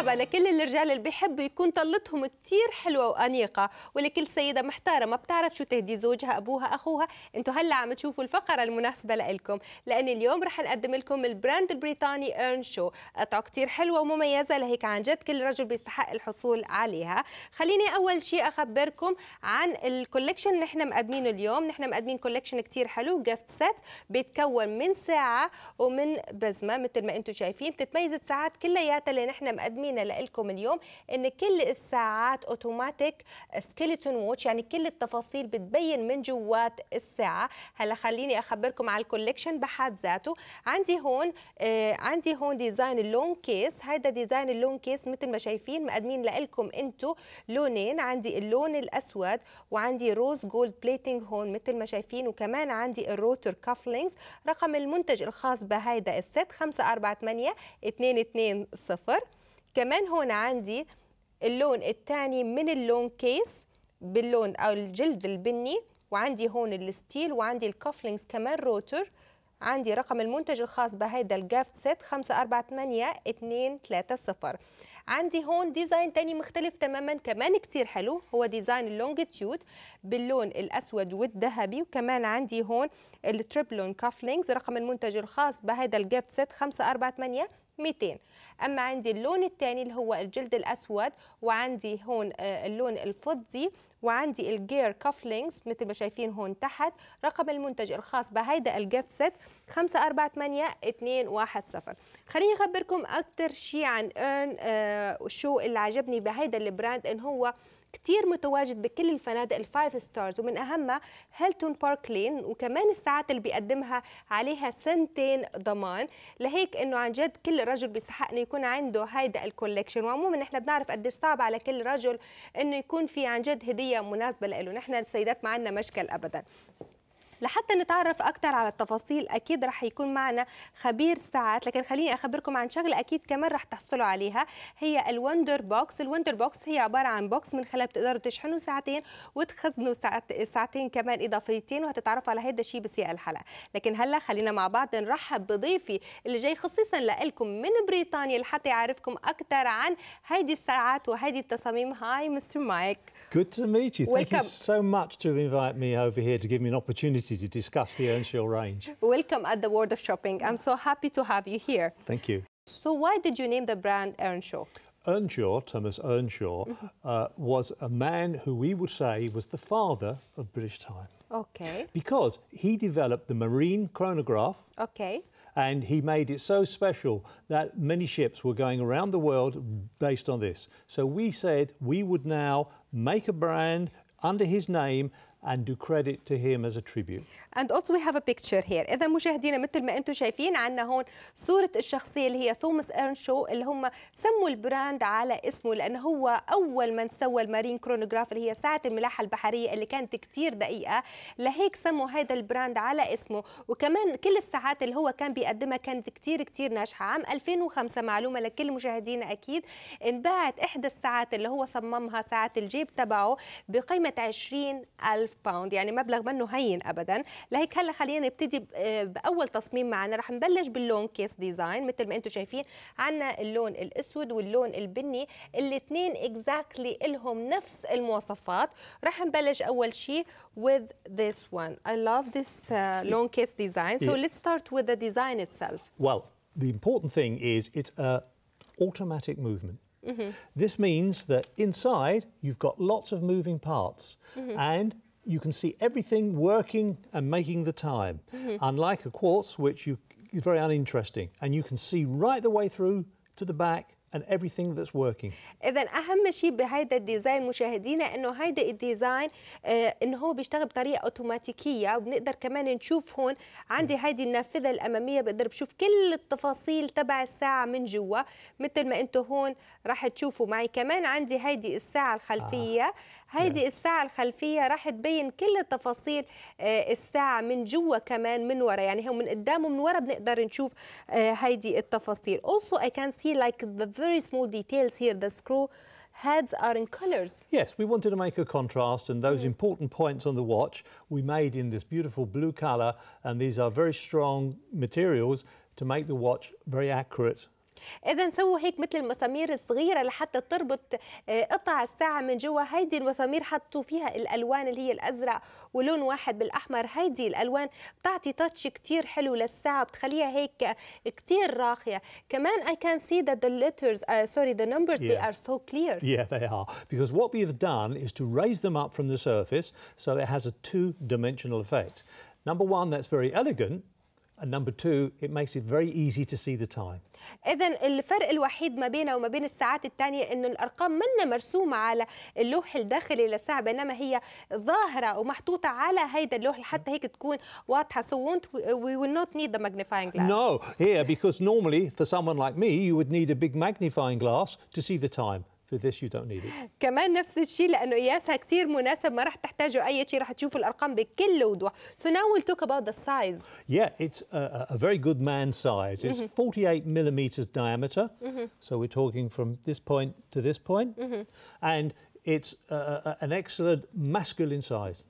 مرحبا لكل الرجال اللي بيحبوا يكون طلتهم كثير حلوه وانيقه ولكل سيده محتاره ما بتعرف شو تهدي زوجها ابوها اخوها انتم هلا عم تشوفوا الفقره المناسبه لكم لان اليوم رح نقدم لكم البراند البريطاني ايرن شو قطعه كثير حلوه ومميزه لهيك عن جد كل رجل بيستحق الحصول عليها خليني اول شيء اخبركم عن الكولكشن احنا مقدمينه اليوم نحن مقدمين كولكشن كثير حلو جفت سيت بيتكون من ساعه ومن بزمه مثل ما انتم شايفين بتتميز الساعات كلياتها اللي نحن مقدمين علينا لكم اليوم ان كل الساعات اوتوماتيك سكيلتون ووتش يعني كل التفاصيل بتبين من جوات الساعه هلا خليني اخبركم على الكوليكشن بحد ذاته عندي هون آه عندي هون ديزاين اللون كيس هذا ديزاين اللون كيس مثل ما شايفين مقدمين لكم انتم لونين عندي اللون الاسود وعندي روز جولد بليتنج هون مثل ما شايفين وكمان عندي الروتر كافلينجز رقم المنتج الخاص بهذا الست 548 220 كمان هون عندي اللون الثاني من اللون كيس باللون او الجلد البني وعندي هون الستيل وعندي الكوفلينجز كمان روتر عندي رقم المنتج الخاص بهيدا الجافت اثنين ثلاثة صفر عندي هون ديزاين تاني مختلف تماما كمان كتير حلو هو ديزاين اللونجتيود باللون الاسود والذهبي وكمان عندي هون التريبلون كافلينجز رقم المنتج الخاص بهذا الجيفت أربعة 548 200 اما عندي اللون الثاني اللي هو الجلد الاسود وعندي هون آه، اللون الفضي وعندي الجير كافلينكس مثل ما شايفين هون تحت رقم المنتج الخاص بهيدا الجيف سيت 5488210 خليني اخبركم اكثر شيء عن ايرن آه شو اللي عجبني بهيدا البراند ان هو كتير متواجد بكل الفنادق الفايف ستارز ومن اهمها هيلتون بارك لين وكمان الساعات اللي بيقدمها عليها سنتين ضمان لهيك انه عن جد كل رجل بيستحق انه يكون عنده هيدا الكوليكشن وعموما نحن بنعرف قديش صعب على كل رجل انه يكون في عن جد هديه مناسبه له نحن السيدات ما عندنا مشكل ابدا لحتى نتعرف اكثر على التفاصيل اكيد رح يكون معنا خبير ساعات لكن خليني اخبركم عن شغله اكيد كمان رح تحصلوا عليها هي الوندر بوكس الوندر بوكس هي عباره عن بوكس من خلال بتقدروا تشحنوا ساعتين وتخزنوا ساعت ساعتين كمان اضافيتين وهتتعرفوا على هذا الشيء بسياق الحلقه لكن هلا خلينا مع بعض نرحب بضيفي اللي جاي خصيصا لكم من بريطانيا لحتى يعرفكم اكثر عن هيدي الساعات وهيدي التصاميم هاي مستر مايك Good to meet you. Thank Welcome. you so much to invite me over here to give me an opportunity opportunity to discuss the Earnshaw range. Welcome at the World of Shopping. I'm so happy to have you here. Thank you. So why did you name the brand Earnshaw? Earnshaw, Thomas Earnshaw, mm-hmm. uh, was a man who we would say was the father of British time. Okay. Because he developed the marine chronograph. Okay. And he made it so special that many ships were going around the world based on this. So we said we would now make a brand under his name and do credit to him as a tribute. And also we have a picture here. إذا مشاهدينا مثل ما أنتم شايفين عنا هون صورة الشخصية اللي هي توماس إيرنشو اللي هم سموا البراند على اسمه لأنه هو أول من سوى المارين كرونوغراف اللي هي ساعة الملاحة البحرية اللي كانت كتير دقيقة لهيك سموا هذا البراند على اسمه وكمان كل الساعات اللي هو كان بيقدمها كانت كتير كتير ناجحة عام 2005 معلومة لكل مشاهدينا أكيد انباعت إحدى الساعات اللي هو صممها ساعة الجيب تبعه بقيمة 20 ألف ألف باوند يعني مبلغ منه هين أبدا لهيك هلا خلينا نبتدي بأول تصميم معنا رح نبلش باللون كيس ديزاين مثل ما أنتم شايفين عنا اللون الأسود واللون البني الاثنين اكزاكتلي exactly لهم نفس المواصفات رح نبلش أول شيء with this one I love this uh, long case design so yeah. let's start with the design itself well the important thing is it's a automatic movement Mm -hmm. This means that inside you've got lots of moving parts mm -hmm. and you can see everything working and making the time. Mm -hmm. Unlike a quartz, which you, is very uninteresting, and you can see right the way through to the back and everything that's working. اذا اهم شيء بهذا الديزاين مشاهدينا انه هيدا الديزاين آه، انه هو بيشتغل بطريقه اوتوماتيكيه وبنقدر كمان نشوف هون عندي هيدي النافذه الاماميه بقدر بشوف كل التفاصيل تبع الساعه من جوا مثل ما انتم هون راح تشوفوا معي كمان عندي هيدي الساعه الخلفيه هذه آه، هيدي الساعه الخلفيه راح تبين كل تفاصيل آه، الساعه من جوا كمان من ورا يعني هو من قدام ومن ورا بنقدر نشوف هذه هيدي التفاصيل also I can see like the very small details here. The screw heads are in colours. Yes, we wanted to make a contrast and those mm. important points on the watch we made in this beautiful blue colour and these are very strong materials to make the watch very accurate اذا سووا هيك مثل المسامير الصغيره لحتى تربط قطع الساعه من جوا هيدي المسامير حطوا فيها الالوان اللي هي الازرق ولون واحد بالاحمر هيدي الالوان بتعطي تاتش كثير حلو للساعه بتخليها هيك كثير راقيه كمان i can see that the letters uh, sorry the numbers yeah. they are so clear yeah they are because what we have done is to raise them up from the surface so it has a two dimensional effect number one that's very elegant And number two, it makes it very easy to see the time. إذا الفرق الوحيد ما بينها وما بين الساعات الثانية إنه الأرقام منا مرسومة على اللوح الداخلي للساعة بينما هي ظاهرة ومحطوطة على هيدا اللوح حتى هيك تكون واضحة. So won't, we will not need the magnifying glass. No, here because normally for someone like me you would need a big magnifying glass to see the time. for this you don't need it. كمان نفس الشيء لانه قياسها كثير مناسب ما راح تحتاجوا اي شيء راح تشوفوا الارقام بكل وضوح. So now we'll talk about the size. Yeah, it's a, a very good man size. It's mm-hmm. 48 millimeters diameter. Mm-hmm. So we're talking from this point to this point. Mm-hmm. And it's uh, uh, an excellent masculine size.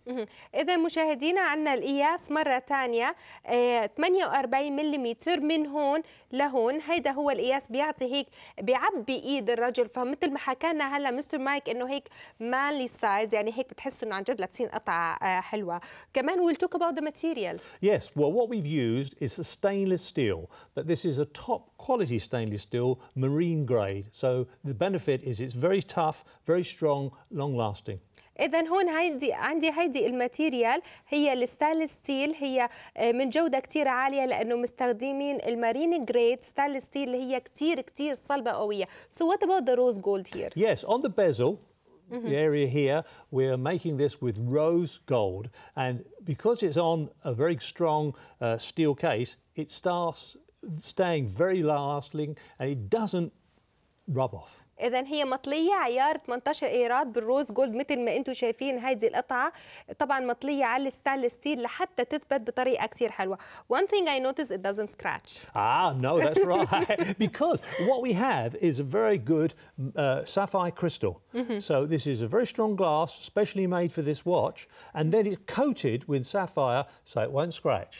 إذا مشاهدينا عندنا القياس مرة ثانية 48 ملم من هون لهون هيدا هو القياس بيعطي هيك بيعبي ايد الرجل فمثل ما حكينا هلا مستر مايك انه هيك مالي سايز يعني هيك بتحس انه عن جد لابسين قطعة حلوة كمان we'll talk about the material. Yes, well what we've used is a stainless steel but this is a top quality stainless steel marine grade so the benefit is it's very tough, very strong long long lasting اذا هون عندي عندي هيدي الماتيريال هي الستانلس ستيل هي من جوده كثير عاليه لانه مستخدمين المارين جريد ستانلس ستيل اللي هي كثير كثير صلبه قويه so what about the rose gold here yes on the bezel the mm-hmm. area here, we're making this with rose gold. And because it's on a very strong uh, steel case, it starts staying very lasting and it doesn't rub off. اذا هي مطليه عيار 18 ايراد بالروز جولد مثل ما انتم شايفين هذه القطعه طبعا مطليه على الستانلس ستيل لحتى تثبت بطريقه كثير حلوه one thing i noticed it doesn't scratch ah no that's right because what we have is a very good uh, sapphire crystal so this is a very strong glass specially made for this watch and then it's coated with sapphire so it won't scratch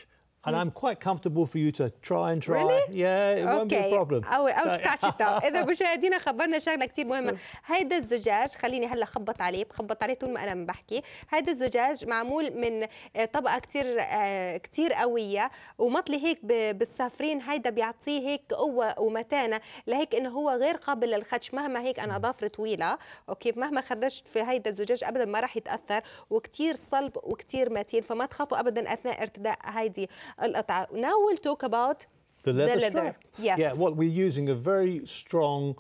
And I'm quite comfortable for you to try and try. Really? Yeah, it okay. won't be a problem. أو أو scratch it out. إذا مشاهدينا خبرنا شغلة كثير مهمة، هيدا الزجاج خليني هلا خبط عليه، بخبط عليه طول ما أنا عم بحكي، هيدا الزجاج معمول من آه، طبقة كثير آه، كثير قوية ومطلي هيك بالصافرين هيدا بيعطيه هيك قوة ومتانة، لهيك إنه هو غير قابل للخدش مهما هيك أنا أظافري طويلة، أوكي مهما خدشت في هيدا الزجاج أبدا ما راح يتأثر وكثير صلب وكثير متين، فما تخافوا أبدا أثناء ارتداء هيدي Now we'll talk about the leather. The leather. Yes. Yeah, what we're using a very strong,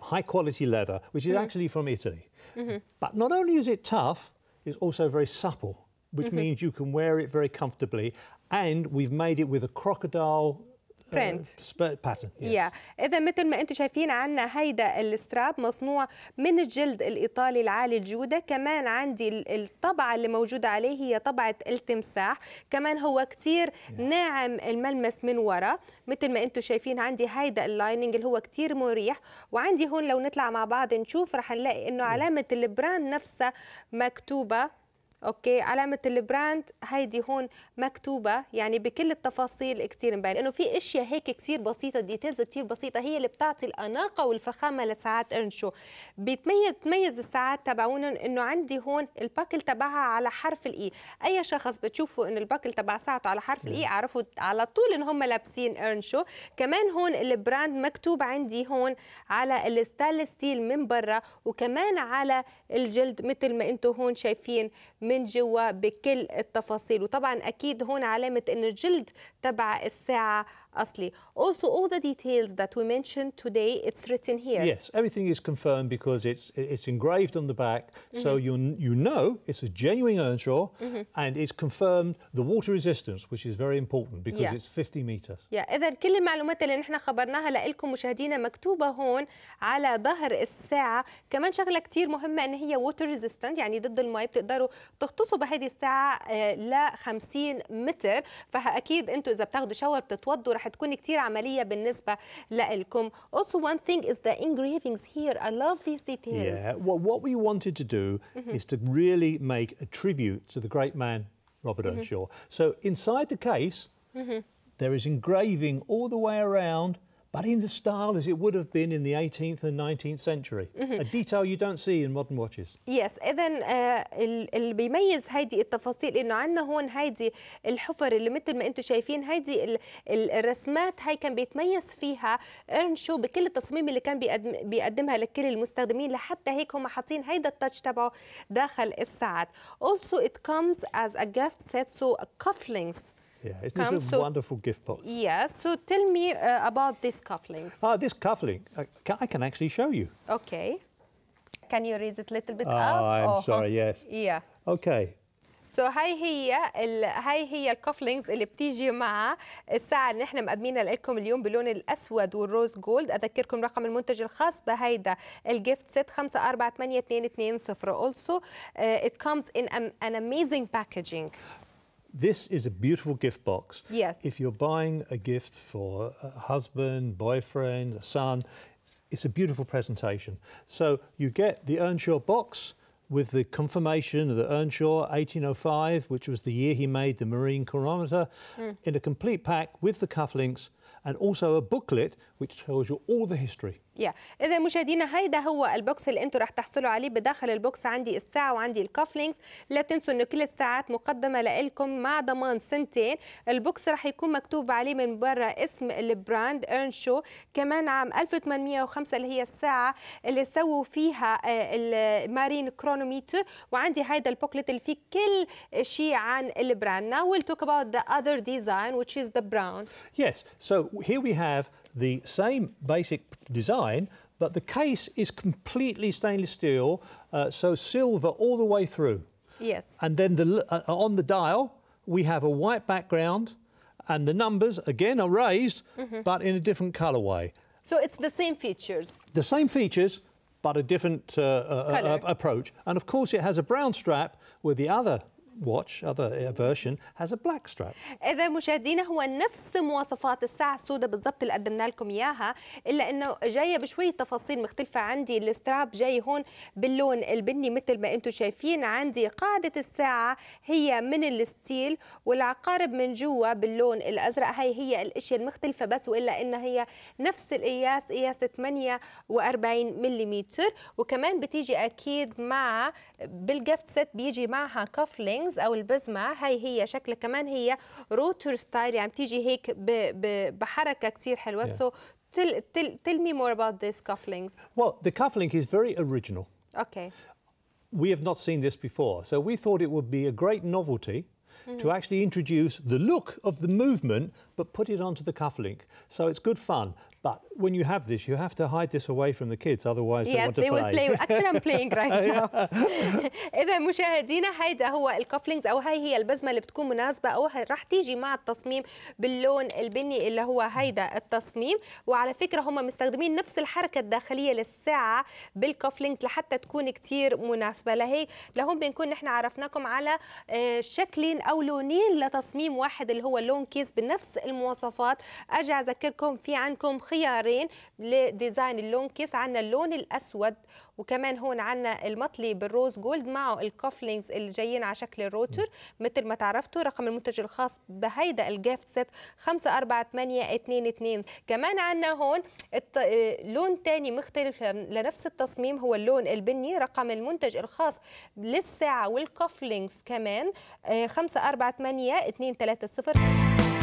high quality leather, which is mm actually from Italy. Mm -hmm. But not only is it tough, it's also very supple, which mm -hmm. means you can wear it very comfortably. And we've made it with a crocodile برنت باترن يا اذا مثل ما انتم شايفين عندنا هيدا الستراب مصنوع من الجلد الايطالي العالي الجوده كمان عندي الطبعه اللي موجوده عليه هي طبعه التمساح كمان هو كثير ناعم الملمس من ورا مثل ما انتم شايفين عندي هيدا اللايننج اللي هو كثير مريح وعندي هون لو نطلع مع بعض نشوف رح نلاقي انه علامه البراند نفسها مكتوبه اوكي علامه البراند هيدي هون مكتوبه يعني بكل التفاصيل كثير مبين انه في اشياء هيك كثير بسيطه ديتيلز كثير بسيطه هي اللي بتعطي الاناقه والفخامه لساعات ارنشو بيتميز تميز الساعات تبعونهم انه عندي هون الباكل تبعها على حرف الاي e. اي شخص بتشوفوا ان الباكل تبع ساعته على حرف الاي اعرفوا e، على طول ان هم لابسين ارنشو كمان هون البراند مكتوب عندي هون على الستانلس ستيل من برا وكمان على الجلد مثل ما انتم هون شايفين من جوا بكل التفاصيل وطبعا اكيد هون علامه ان الجلد تبع الساعه أصلي. Also, all the details that we mentioned today, it's written here. Yes, everything is confirmed because it's it's engraved on the back, mm -hmm. so you you know it's a genuine Earnshaw, mm -hmm. and it's confirmed the water resistance, which is very important because yeah. it's 50 meters. Yeah, إذا كل المعلومات اللي نحن خبرناها لكم مشاهدينا مكتوبة هون على ظهر الساعة، كمان شغلة كتير مهمة إن هي water resistant يعني ضد الماء بتقدروا تغطسوا بهذه الساعة ل 50 متر، فأكيد أنتم إذا بتاخذوا شاور بتتوضوا كتير عملية بالنسبة لكم. Also one thing is the engravings here. I love these details. Yeah, well, what we wanted to do mm -hmm. is to really make a tribute to the great man Robert mm -hmm. Earnshaw. So inside the case, mm -hmm. there is engraving all the way around but in the style as it would have been in the 18th and 19th century. Mm -hmm. A detail you don't see in modern watches. Yes, إذا اللي بيميز هيدي التفاصيل إنه عندنا هون هيدي الحفر اللي مثل ما أنتم شايفين هيدي الرسمات هاي كان بيتميز فيها إرنشو بكل التصميم اللي كان بيقدمها لكل المستخدمين لحتى هيك هم حاطين هيدا التاتش تبعه داخل الساعات. Also it comes as a gift set so cufflinks yeah, it's not comes. this a so, wonderful gift box? Yes. Yeah, so tell me uh, about these cufflinks. Ah, this cufflink. I uh, can, I can actually show you. Okay. Can you raise it a little bit oh, up? I'm oh, sorry, yes. Yeah. Okay. سو so, هاي هي ال... هاي هي الكفلينجز اللي بتيجي مع الساعه اللي نحن مقدمينها لكم اليوم باللون الاسود والروز جولد اذكركم رقم المنتج الخاص بهيدا الجيفت سيت 548220 also uh, it comes in an amazing packaging this is a beautiful gift box. Yes. If you're buying a gift for a husband, boyfriend, a son, it's a beautiful presentation. So you get the Earnshaw box with the confirmation of the Earnshaw 1805, which was the year he made the marine chronometer, mm. in a complete pack with the cufflinks and also a booklet which tells you all the history. يا اذا مشاهدينا هيدا هو البوكس اللي انتم رح تحصلوا عليه بداخل البوكس عندي الساعه وعندي الكافلينكس لا تنسوا انه كل الساعات مقدمه لكم مع ضمان سنتين البوكس رح يكون مكتوب عليه من برا اسم البراند ارنشو كمان عام 1805 اللي هي الساعه اللي سووا فيها آه، المارين كرونوميتر وعندي هيدا البوكلت اللي فيه كل شيء عن البراند now we'll talk about the other design which is the brown yes so here we have the same basic design, but the case is completely stainless steel, uh, so silver all the way through. Yes. And then the, uh, on the dial, we have a white background, and the numbers, again, are raised, mm -hmm. but in a different colourway. So it's the same features? The same features, but a different uh, uh, uh approach. And of course, it has a brown strap with the other watch, other uh, version, has a black strap. إذا مشاهدينا هو نفس مواصفات الساعة السوداء بالضبط اللي قدمنا لكم إياها إلا أنه جاية بشوية تفاصيل مختلفة عندي الستراب جاي هون باللون البني مثل ما أنتم شايفين عندي قاعدة الساعة هي من الستيل والعقارب من جوا باللون الأزرق هاي هي الأشياء المختلفة بس وإلا أنها هي نفس القياس قياس 48 ملم وكمان بتيجي أكيد مع بالجفت ست بيجي معها كفلينج البيز او البزمه هاي هي شكل كمان هي روتر ستايل يعني بتيجي هيك ب ب بحركه كثير حلوه yeah. so tell, tell, tell me more about these cufflinks well the cufflink is very original okay we have not seen this before so we thought it would be a great novelty Mm -hmm. to actually introduce the look of the movement but put it onto the cufflink. So it's good fun. But when you have this, you have to hide this away from the kids, otherwise yes, they want to they play. Will play. Actually, I'm playing right now. إذا مشاهدينا هيدا هو الكافلينجز أو هاي هي البزمة اللي بتكون مناسبة أو راح تيجي مع التصميم باللون البني اللي هو هيدا التصميم وعلى فكرة هم مستخدمين نفس الحركة الداخلية للساعة بالكافلينجز لحتى تكون كتير مناسبة لهيك لهم بنكون نحن عرفناكم على آه، شكلين أو لونين لتصميم واحد اللي هو لون كيس بنفس المواصفات أجي أذكركم في عندكم خيارين لديزاين اللون كيس عندنا اللون الاسود وكمان هون عندنا المطلي بالروز جولد معه الكوفلينجز اللي جايين على شكل الروتر مثل ما تعرفتوا رقم المنتج الخاص بهيدا الجيفت سيت 548222 كمان عندنا هون الت... آه، لون ثاني مختلف لنفس التصميم هو اللون البني رقم المنتج الخاص للساعه والكوفلينجز كمان 548230 آه،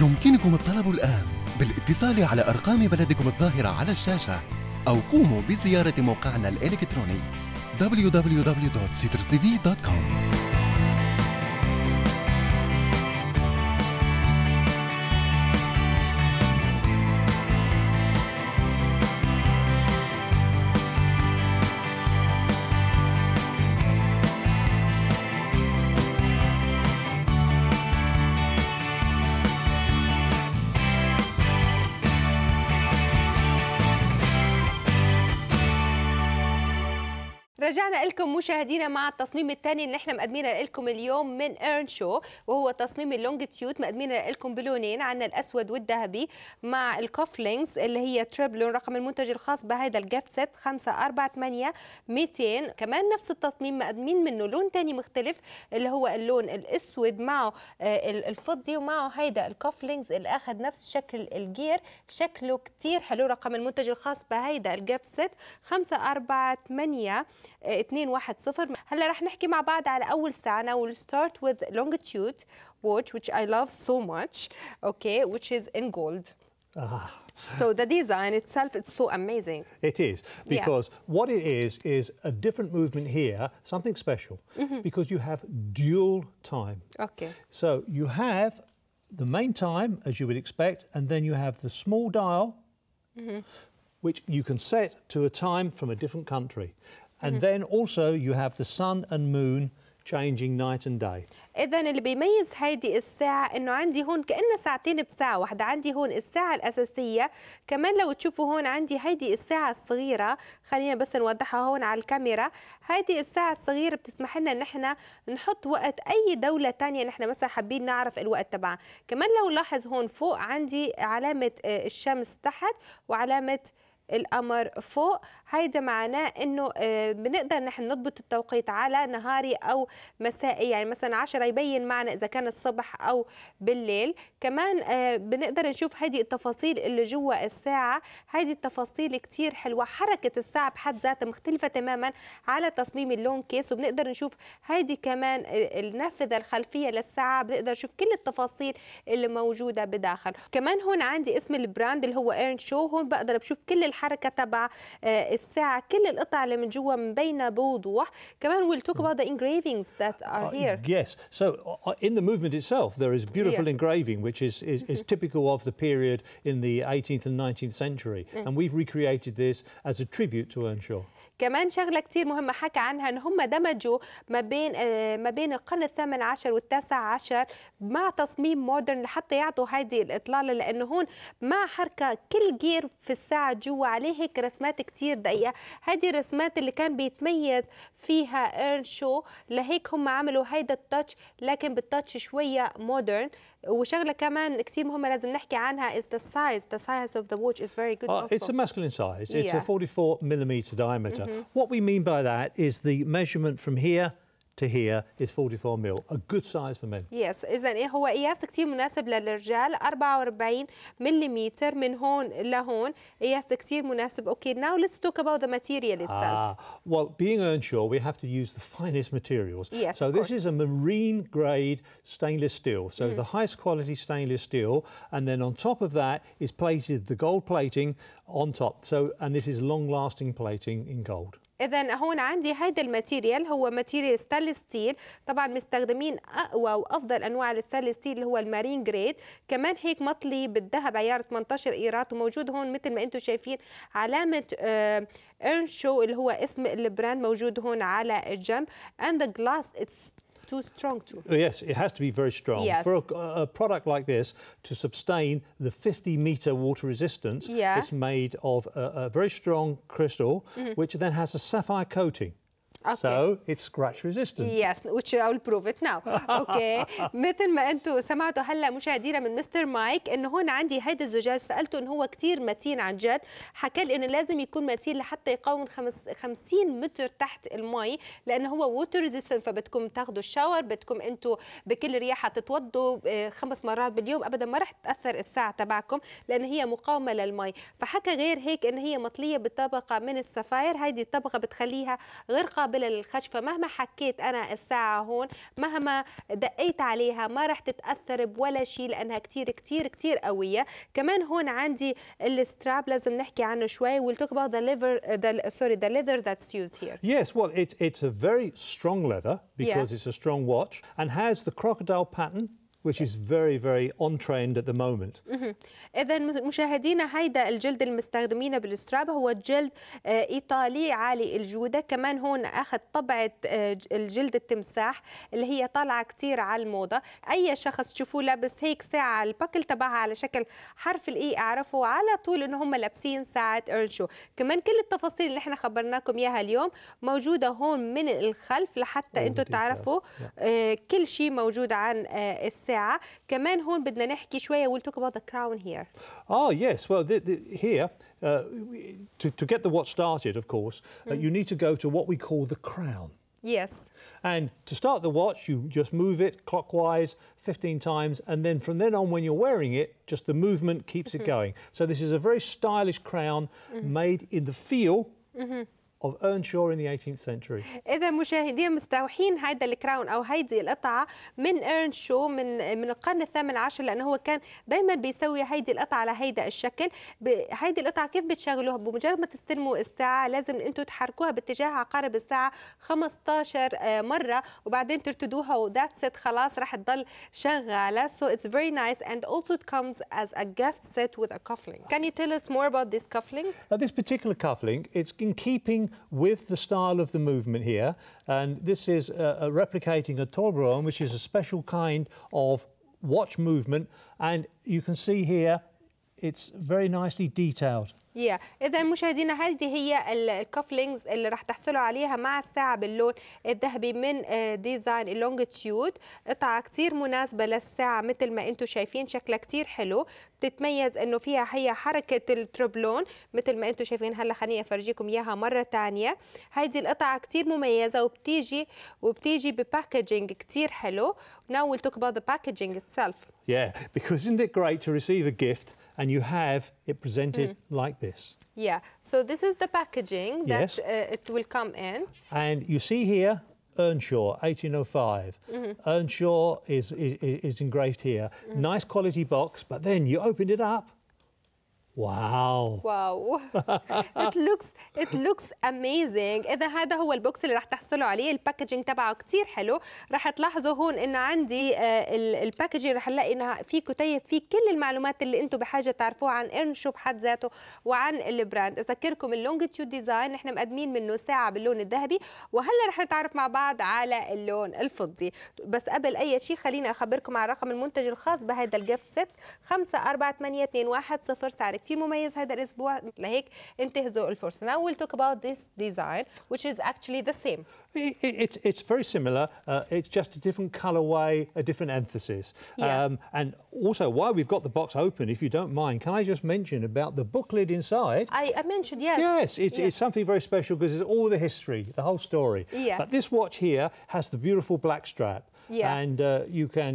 يمكنكم الطلب الآن بالاتصال على أرقام بلدكم الظاهرة على الشاشة أو قوموا بزيارة موقعنا الإلكتروني www.citrustv.com مشاهدينا مع التصميم الثاني اللي احنا مقدمينه لكم اليوم من ايرن شو وهو تصميم اللونجتيود مقدمينه لكم بلونين عندنا الاسود والذهبي مع الكوفلينجز اللي هي تريبلون رقم المنتج الخاص بهذا الجاف 4 8 200 كمان نفس التصميم مقدمين منه لون ثاني مختلف اللي هو اللون الاسود معه آه، الفضي ومعه هيدا الكوفلينجز اللي اخذ نفس شكل الجير شكله كثير حلو رقم المنتج الخاص بهيدا الجاف 8 2 1 1-0 هلا رح نحكي مع بعض على اول ساعه we'll start with longitude watch which I love so much okay which is in gold ah. So the design itself, it's so amazing. It is, because yeah. what it is, is a different movement here, something special, mm -hmm. because you have dual time. Okay. So you have the main time, as you would expect, and then you have the small dial, mm -hmm which you can set to a time from a different country. And mhm. then also you have the sun and moon changing night and day. إذا اللي بيميز هيدي الساعة إنه عندي هون كأنه ساعتين بساعة واحدة، عندي هون الساعة الأساسية، كمان لو تشوفوا هون عندي هيدي الساعة الصغيرة، خلينا بس نوضحها هون على الكاميرا، هيدي الساعة الصغيرة بتسمح لنا إن إحنا نحط وقت أي دولة تانية نحن مثلا حابين نعرف الوقت تبعها، كمان لو لاحظ هون فوق عندي علامة آه، الشمس تحت وعلامة الأمر فوق هيدا معناه انه آه، بنقدر نحن نضبط التوقيت على نهاري او مسائي يعني مثلا 10 يبين معنا اذا كان الصبح او بالليل كمان آه، بنقدر نشوف هيدي التفاصيل اللي جوا الساعه هيدي التفاصيل كتير حلوه حركه الساعه بحد ذاتها مختلفه تماما على تصميم اللون كيس وبنقدر نشوف هيدي كمان آه، النافذه الخلفيه للساعه بنقدر نشوف كل التفاصيل اللي موجوده بداخل كمان هون عندي اسم البراند اللي هو ايرن شو هون بقدر بشوف كل الحركه تبع الساعه كل القطع اللي من جوا مبينه بوضوح كمان we'll talk about the engravings that are here uh, yes so uh, in the movement itself there is beautiful yeah. engraving which is is, is typical of the period in the 18th and 19th century and we've recreated this as a tribute to Earnshaw كمان شغله كثير مهمه حكى عنها ان هم دمجوا ما بين ما بين القرن الثامن عشر والتاسع عشر مع تصميم مودرن لحتى يعطوا هذه الاطلاله لانه هون مع حركه كل جير في الساعه جوا وعليه هيك رسمات كتير دقيقة هذه الرسمات اللي كان بيتميز فيها ايرن شو لهيك هم عملوا هيدا التاتش لكن بالتاتش شوية مودرن وشغلة كمان كثير مهمة لازم نحكي عنها is the size the size of the watch is very good uh, It's a masculine size. It's yeah. a 44 millimeter diameter. Mm -hmm. What we mean by that is the measurement from here to here is 44 mil, a good size for men. Yes, إذا إيه هو قياس كتير مناسب للرجال 44 ملم من هون لهون قياس كتير مناسب. Okay, now let's talk about the material itself. Ah, well, being onshore, we have to use the finest materials. Yes, So this course. is a marine grade stainless steel. So mm. the highest quality stainless steel, and then on top of that is plated the gold plating on top. So and this is long lasting plating in gold. اذا هون عندي هيدا الماتيريال هو ماتيريال ستانلس ستيل طبعا مستخدمين اقوى وافضل انواع الستانلس ستيل اللي هو المارين جريد كمان هيك مطلي بالذهب عيار 18 ايرات وموجود هون مثل ما انتم شايفين علامه ارنشو آه، اللي هو اسم البراند موجود هون على الجنب اند the too strong too. Oh, yes, it has to be very strong. Yes. For a, a, product like this to sustain the 50 metre water resistance, yeah. it's made of a, a very strong crystal, mm -hmm. which then has a sapphire coating. okay. so it's scratch resistant yes which I will prove it now okay مثل ما انتم سمعتوا هلا مشاهدينا من مستر مايك انه هون عندي هيدا الزجاج سالته انه هو كثير متين عن جد حكى لي انه لازم يكون متين لحتى يقاوم 50 متر تحت المي لانه هو ووتر ريزيستنت فبدكم تاخذوا الشاور بدكم انتم بكل رياحه تتوضوا آه، خمس مرات باليوم ابدا ما رح تاثر الساعه تبعكم لان هي مقاومه للمي فحكى غير هيك ان هي مطليه بطبقه من السفاير هيدي الطبقه بتخليها غير قابله قابله للخشفه مهما حكيت انا الساعه هون مهما دقيت عليها ما راح تتاثر بولا شيء لانها كثير كثير كثير قويه كمان هون عندي الستراب لازم نحكي عنه شوي ولتوك توك اباوت ذا ليفر سوري ذا ليذر ذاتس يوزد هير يس ويل اتس ا فيري سترونج ليذر بيكوز اتس ا سترونج واتش اند هاز ذا كروكوديل باترن which is very very on trend at the moment. إذا مشاهدينا هيدا الجلد المستخدمينه بالستراب هو جلد آه، إيطالي عالي الجودة، كمان هون أخذ طبعة آه، الجلد التمساح اللي هي طالعة كثير على الموضة، أي شخص تشوفوه لابس هيك ساعة البكل تبعها على شكل حرف الإي اعرفوا على طول إن هم لابسين ساعة إرنشو، كمان كل التفاصيل اللي إحنا خبرناكم إياها اليوم موجودة هون من الخلف لحتى أنتم تعرفوا آه، كل شيء موجود عن الساعة كمان هون بدنا نحكي we'll talk about the crown here Oh yes well the, the, here uh, to, to get the watch started of course uh, mm. you need to go to what we call the crown Yes. And to start the watch, you just move it clockwise 15 times, and then from then on, when you're wearing it, just the movement keeps mm -hmm. it mm-hmm. going. So this is a very stylish crown mm -hmm. made in the feel. Mm -hmm. of Earnshaw in the 18th century. إذا مشاهدين مستوحين هيدا الكراون أو هذه القطعة من إيرنشو من من القرن الثامن عشر لأنه هو كان دائما بيسوي هذه القطعة على هيدا الشكل، هذه القطعة كيف بتشغلوها؟ بمجرد ما تستلموا الساعة لازم أنتم تحركوها باتجاه عقارب الساعة 15 آه، مرة وبعدين ترتدوها وذاتس إت خلاص راح تضل شغالة. So it's very nice and also it comes as a gift set with a cufflink. Can you tell us more about these cufflinks? Now this particular cufflink, it's in keeping with the style of the movement here. And this is uh, uh, replicating a Toblerone, which is a special kind of watch movement. And you can see here, it's very nicely detailed. yeah. اذا مشاهدينا هذه هي الكافلينجز اللي راح تحصلوا عليها مع الساعة باللون الذهبي من ديزاين اللونجتيود قطعه كتير مناسبة للساعة مثل ما انتم شايفين شكلها كتير حلو تتميز انه فيها هي حركه التربلون مثل ما انتم شايفين هلا خليني افرجيكم اياها مره ثانيه هيدي القطعه كثير مميزه وبتيجي وبتيجي بباكجينج كثير حلو now we'll talk about the packaging itself yeah because isn't it great to receive a gift and you have it presented mm. like this yeah so this is the packaging that yes. uh, it will come in and you see here Earnshaw, 1805. Mm-hmm. Earnshaw is, is, is engraved here. Mm-hmm. Nice quality box, but then you opened it up واو واو ات لوكس ات لوكس اميزنج اذا هذا هو البوكس اللي رح تحصلوا عليه الباكجينج تبعه كثير حلو رح تلاحظوا هون انه عندي آه، الباكجينج رح نلاقي انها في كتيب فيه كل المعلومات اللي انتم بحاجه تعرفوها عن ارنشو بحد ذاته وعن البراند اذكركم اللونجتيود ديزاين نحن مقدمين منه ساعه باللون الذهبي وهلا رح نتعرف مع بعض على اللون الفضي بس قبل اي شيء خليني اخبركم على رقم المنتج الخاص بهذا الجفت ست 5 4 8 2 1 0 سعر كتير مميز هذا الاسبوع لهيك انتهزوا الفرصه now we'll talk about this design which is actually the same it's it's very similar uh, it's just a different colorway a different emphasis yeah. um, and also while we've got the box open if you don't mind can i just mention about the booklet inside i, I mentioned yes yes it's, it's something very special because it's all the history the whole story yeah. but this watch here has the beautiful black strap yeah. and uh, you can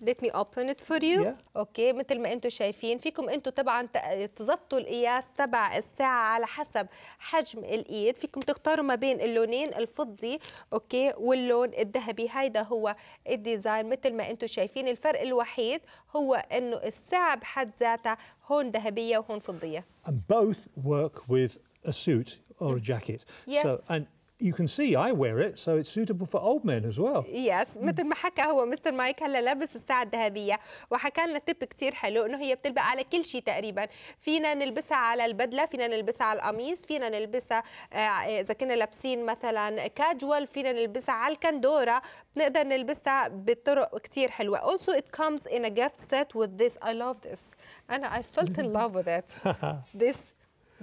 let me open it for you yeah. اوكي مثل ما انتم شايفين فيكم انتم طبعا تظبطوا القياس تبع الساعه على حسب حجم الايد فيكم تختاروا ما بين اللونين الفضي اوكي واللون الذهبي هيدا هو الديزاين مثل ما انتم شايفين الفرق الوحيد هو انه الساعه بحد ذاتها هون ذهبيه وهون فضيه And both work with a suit or a jacket. Yes. So, and you can see I wear it, so it's suitable for old men as well. Yes, مثل ما حكى هو مستر مايك هلا لابس الساعة الذهبية وحكى لنا تب كثير حلو انه هي بتلبق على كل شيء تقريبا، فينا نلبسها على البدلة، فينا نلبسها على القميص، فينا نلبسها إذا كنا لابسين مثلا كاجوال، فينا نلبسها على الكندورة، بنقدر نلبسها بطرق كثير حلوة. Also it comes in a gift set with this. I love this. أنا I felt in love with it. This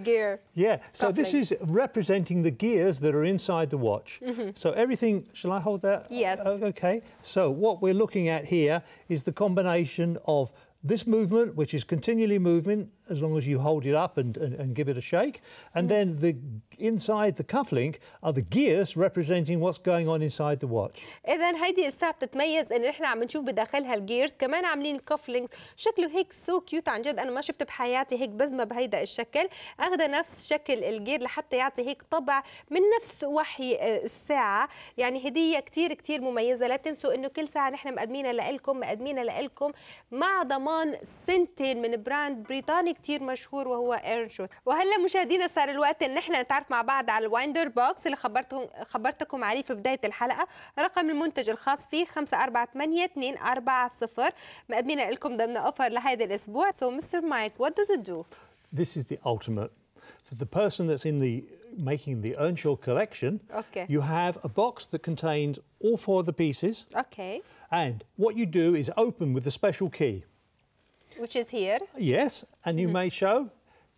gear. Yeah, so this is representing the gears that are inside the watch. Mm -hmm. So everything, shall I hold that? Yes. Oh, okay, so what we're looking at here is the combination of this movement, which is continually moving, as long as you hold it up and, and, and give it a shake. And mm. then the inside the cufflink are the gears representing what's going on inside the watch. اذا هيدي الساعه بتتميز ان احنا عم نشوف بداخلها الجيرز كمان عاملين الكافلينكس شكله هيك سو كيوت عن جد انا ما شفت بحياتي هيك بزمه بهيدا الشكل اخذ نفس شكل الجير لحتى يعطي هيك طبع من نفس وحي آه، الساعه يعني هديه كثير كثير مميزه لا تنسوا انه كل ساعه نحن مقدمينها لإلكم مقدمينها لإلكم مع ضمان سنتين من براند بريطاني كتير مشهور وهو ايرن وهلا مشاهدينا صار الوقت ان احنا نتعرف مع بعض على الوايندر بوكس اللي خبرتهم خبرتكم عليه في بدايه الحلقه رقم المنتج الخاص فيه 5482240 مقدمين لكم ضمن اوفر لهذا الاسبوع سو مستر مايك وات داز ات دو This is the ultimate. The person that's in the making the Earnshaw collection, okay. you have a box that contains all four of the pieces. Okay. And what you do is open with a special key. Which is here. Yes, and you mm -hmm. may show,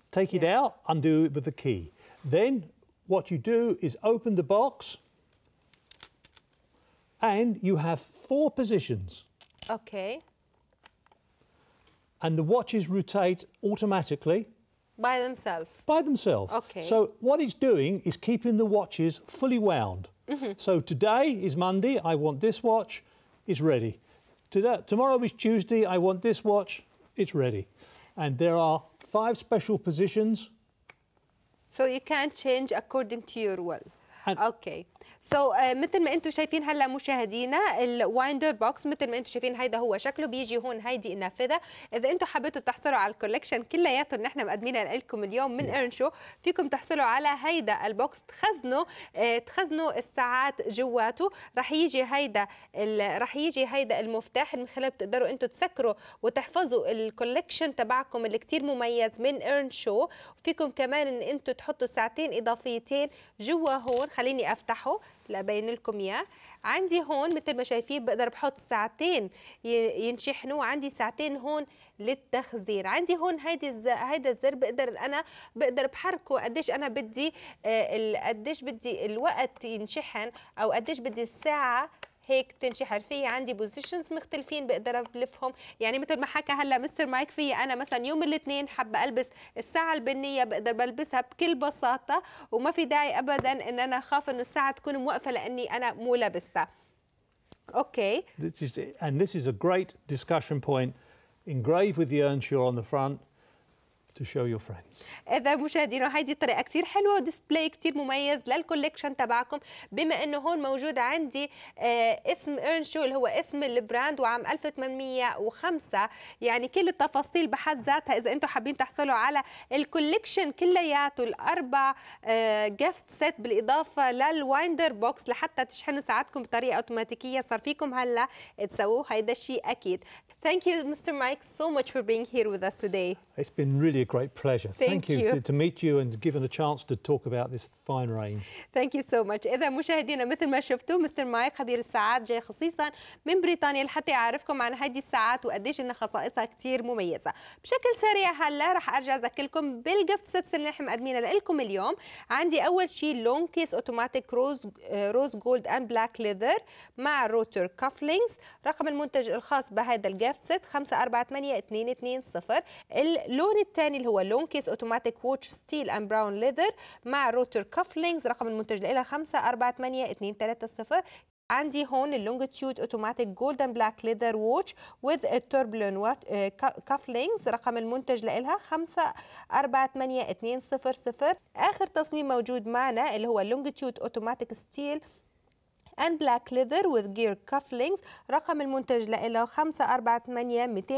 take yeah. it out, undo it with the key. Then what you do is open the box and you have four positions. Okay. And the watches rotate automatically. By themselves? By themselves. Okay. So what it's doing is keeping the watches fully wound. Mm -hmm. So today is Monday, I want this watch, is ready. Today, tomorrow is Tuesday, I want this watch, it's ready. And there are five special positions. So you can change according to your will. And okay. سو so, uh, مثل ما انتم شايفين هلا مشاهدينا الوايندر بوكس مثل ما انتم شايفين هيدا هو شكله بيجي هون هيدي النافذه اذا انتم حبيتوا تحصلوا على الكولكشن كلياته اللي احنا مقدمينها لكم اليوم من ارنشو فيكم تحصلوا على هيدا البوكس تخزنوا uh, تخزنوا الساعات جواته رح يجي هيدا ال... رح يجي هيدا المفتاح من خلاله بتقدروا انتم تسكروا وتحفظوا الكولكشن تبعكم اللي كثير مميز من ارنشو فيكم كمان ان انتم تحطوا ساعتين اضافيتين جوا هون خليني افتحه لابين لكم اياه عندي هون مثل ما شايفين بقدر بحط ساعتين ينشحنوا عندي ساعتين هون للتخزين عندي هون هيدي الز... هيدا الزر بقدر انا بقدر بحركه قديش انا بدي آه ال... قديش بدي الوقت ينشحن او قديش بدي الساعه هيك تنشي حرفيه عندي بوزيشنز مختلفين بقدر الفهم يعني مثل ما حكى هلا مستر مايك في انا مثلا يوم الاثنين حابه البس الساعه البنيه بقدر بلبسها بكل بساطه وما في داعي ابدا ان انا اخاف انه الساعه تكون موقفه لاني انا مو لابستها اوكي okay. this is, and this is a great discussion point engrave with the urn on the front to show your friends اذا مشاهدينا هيدي طريقه كثير حلوه وديسبلاي كثير مميز للكوليكشن تبعكم بما انه هون موجود عندي آه، اسم ارنشو اللي هو اسم البراند وعام 1805 يعني كل التفاصيل بحد ذاتها اذا انتم حابين تحصلوا على الكوليكشن كلياته الاربع جيفت آه، سيت بالاضافه للوايندر بوكس لحتى تشحنوا ساعتكم بطريقه اوتوماتيكيه صار فيكم هلا تسووا هيدا الشيء اكيد Thank you Mr. Mike so much for being here with us today. It's been really great pleasure. Thank, Thank you, you. To, to, meet you and given a chance to talk about this fine rain. Thank you so much. إذا مشاهدينا مثل ما شفتوا مستر مايك خبير الساعات جاي خصيصا من بريطانيا لحتى يعرفكم عن هذه الساعات وقديش إن خصائصها كثير مميزة. بشكل سريع هلا رح أرجع أذكركم بالجفت سيتس اللي نحن مقدمينها لكم اليوم. عندي أول شيء لونج كيس أوتوماتيك روز روز جولد أند بلاك ليذر مع روتر كافلينكس. رقم المنتج الخاص بهذا الجفت سيت 548220 اللون الثاني اللي هو لونج كيس أوتوماتيك ووتش ستيل أند براون ليذر مع روتر كاف لينكس رقم المنتج لها 548230 عندي هون اللونجتيود اوتوماتيك جولدن بلاك ليذر ووتش وذ التوربلون وات كاف لينكس رقم المنتج لها 548200 اخر تصميم موجود معنا اللي هو اللونجتيود اوتوماتيك ستيل and black leather with gear cufflinks رقم المنتج له 548210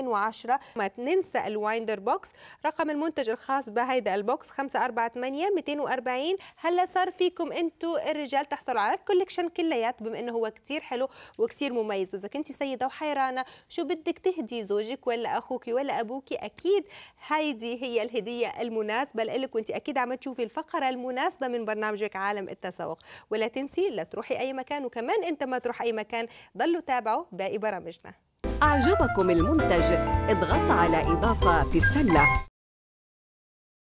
210 ما تنسى الوايندر بوكس رقم المنتج الخاص بهيدا البوكس 548240 240 هلا صار فيكم انتم الرجال تحصلوا على الكوليكشن كليات بما انه هو كثير حلو وكثير مميز واذا كنت سيده وحيرانه شو بدك تهدي زوجك ولا اخوك ولا ابوك اكيد هيدي هي الهديه المناسبه لك وانت اكيد عم تشوفي الفقره المناسبه من برنامجك عالم التسوق ولا تنسي لا تروحي اي مكان وكمان انت ما تروح اي مكان ضلوا تابعوا باقي برامجنا أعجبكم المنتج اضغط على إضافة في السلة